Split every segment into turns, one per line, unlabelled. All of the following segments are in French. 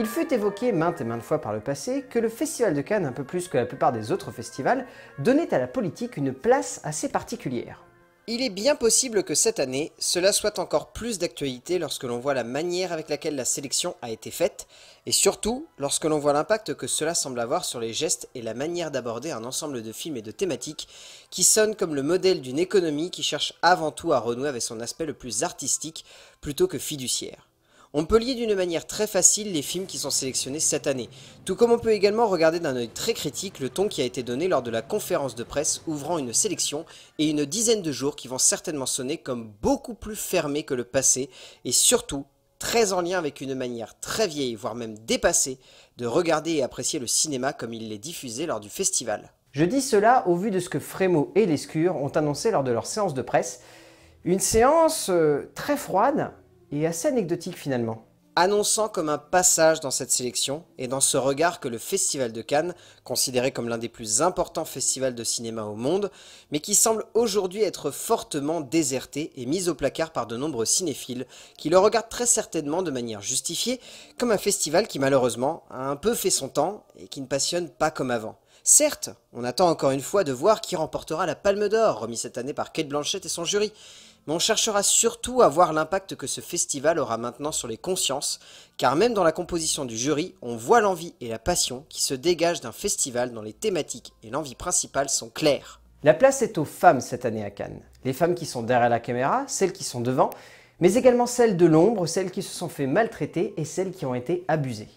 Il fut évoqué maintes et maintes fois par le passé que le Festival de Cannes, un peu plus que la plupart des autres festivals, donnait à la politique une place assez particulière. Il est bien possible que cette année, cela soit encore plus d'actualité lorsque l'on voit la manière avec laquelle la sélection a été faite, et surtout lorsque l'on voit l'impact que cela semble avoir sur les gestes et la manière d'aborder un ensemble de films et de thématiques qui sonnent comme le modèle d'une économie qui cherche avant tout à renouer avec son aspect le plus artistique plutôt que fiduciaire. On peut lier d'une manière très facile les films qui sont sélectionnés cette année, tout comme on peut également regarder d'un œil très critique le ton qui a été donné lors de la conférence de presse ouvrant une sélection et une dizaine de jours qui vont certainement sonner comme beaucoup plus fermés que le passé et surtout très en lien avec une manière très vieille, voire même dépassée, de regarder et apprécier le cinéma comme il l'est diffusé lors du festival. Je dis cela au vu de ce que Frémo et Lescure ont annoncé lors de leur séance de presse. Une séance euh, très froide, et assez anecdotique finalement. Annonçant comme un passage dans cette sélection et dans ce regard que le Festival de Cannes, considéré comme l'un des plus importants festivals de cinéma au monde, mais qui semble aujourd'hui être fortement déserté et mis au placard par de nombreux cinéphiles qui le regardent très certainement de manière justifiée comme un festival qui malheureusement a un peu fait son temps et qui ne passionne pas comme avant. Certes, on attend encore une fois de voir qui remportera la Palme d'Or, remis cette année par Kate Blanchett et son jury, mais on cherchera surtout à voir l'impact que ce festival aura maintenant sur les consciences, car même dans la composition du jury, on voit l'envie et la passion qui se dégagent d'un festival dont les thématiques et l'envie principale sont claires. La place est aux femmes cette année à Cannes. Les femmes qui sont derrière la caméra, celles qui sont devant, mais également celles de l'ombre, celles qui se sont fait maltraiter et celles qui ont été abusées.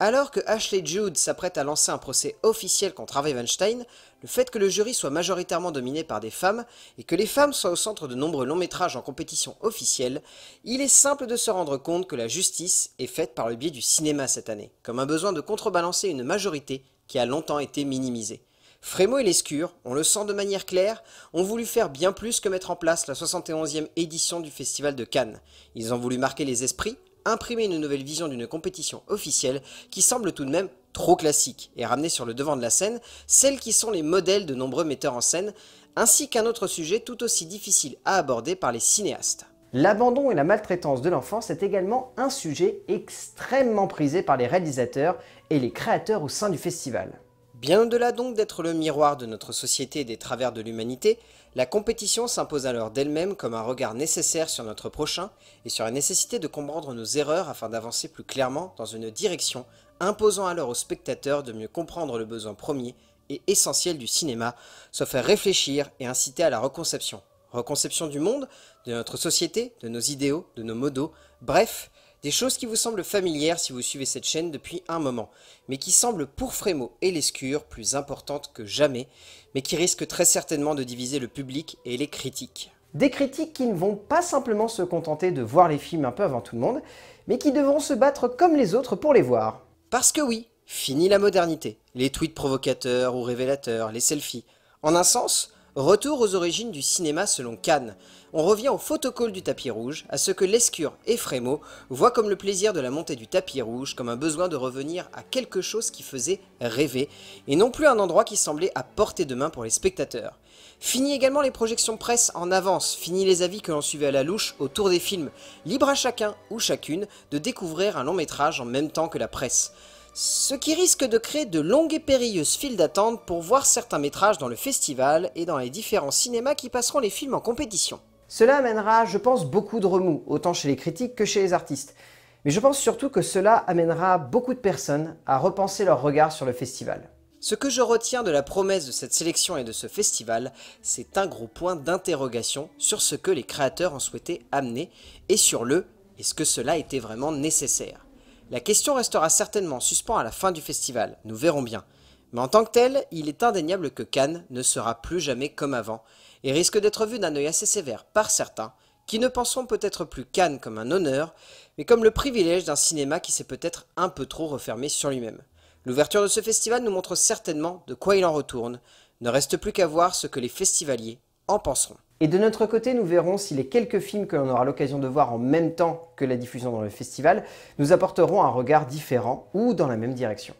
Alors que Ashley Jude s'apprête à lancer un procès officiel contre Harvey Weinstein, le fait que le jury soit majoritairement dominé par des femmes et que les femmes soient au centre de nombreux longs métrages en compétition officielle, il est simple de se rendre compte que la justice est faite par le biais du cinéma cette année, comme un besoin de contrebalancer une majorité qui a longtemps été minimisée. Frémo et Lescure, on le sent de manière claire, ont voulu faire bien plus que mettre en place la 71e édition du Festival de Cannes. Ils ont voulu marquer les esprits imprimer une nouvelle vision d'une compétition officielle qui semble tout de même trop classique et ramener sur le devant de la scène celles qui sont les modèles de nombreux metteurs en scène, ainsi qu'un autre sujet tout aussi difficile à aborder par les cinéastes. L'abandon et la maltraitance de l'enfance est également un sujet extrêmement prisé par les réalisateurs et les créateurs au sein du festival. Bien au-delà donc d'être le miroir de notre société et des travers de l'humanité, la compétition s'impose alors d'elle-même comme un regard nécessaire sur notre prochain et sur la nécessité de comprendre nos erreurs afin d'avancer plus clairement dans une direction, imposant alors aux spectateurs de mieux comprendre le besoin premier et essentiel du cinéma, se faire réfléchir et inciter à la reconception. Reconception du monde, de notre société, de nos idéaux, de nos modos, bref, des choses qui vous semblent familières si vous suivez cette chaîne depuis un moment, mais qui semblent pour Frémo et Lescure plus importantes que jamais, mais qui risquent très certainement de diviser le public et les critiques. Des critiques qui ne vont pas simplement se contenter de voir les films un peu avant tout le monde, mais qui devront se battre comme les autres pour les voir. Parce que oui, fini la modernité, les tweets provocateurs ou révélateurs, les selfies. En un sens, Retour aux origines du cinéma selon Cannes. On revient au photocall du tapis rouge, à ce que Lescure et voit voient comme le plaisir de la montée du tapis rouge, comme un besoin de revenir à quelque chose qui faisait rêver, et non plus un endroit qui semblait à portée de main pour les spectateurs. Fini également les projections presse en avance, fini les avis que l'on suivait à la louche autour des films, libre à chacun ou chacune de découvrir un long métrage en même temps que la presse ce qui risque de créer de longues et périlleuses files d'attente pour voir certains métrages dans le festival et dans les différents cinémas qui passeront les films en compétition. Cela amènera, je pense, beaucoup de remous, autant chez les critiques que chez les artistes. Mais je pense surtout que cela amènera beaucoup de personnes à repenser leur regard sur le festival. Ce que je retiens de la promesse de cette sélection et de ce festival, c'est un gros point d'interrogation sur ce que les créateurs ont souhaité amener et sur le est-ce que cela était vraiment nécessaire. La question restera certainement en suspens à la fin du festival, nous verrons bien. Mais en tant que tel, il est indéniable que Cannes ne sera plus jamais comme avant, et risque d'être vu d'un œil assez sévère par certains, qui ne penseront peut-être plus Cannes comme un honneur, mais comme le privilège d'un cinéma qui s'est peut-être un peu trop refermé sur lui-même. L'ouverture de ce festival nous montre certainement de quoi il en retourne, ne reste plus qu'à voir ce que les festivaliers en penseront. Et de notre côté, nous verrons si les quelques films que l'on aura l'occasion de voir en même temps que la diffusion dans le festival nous apporteront un regard différent ou dans la même direction.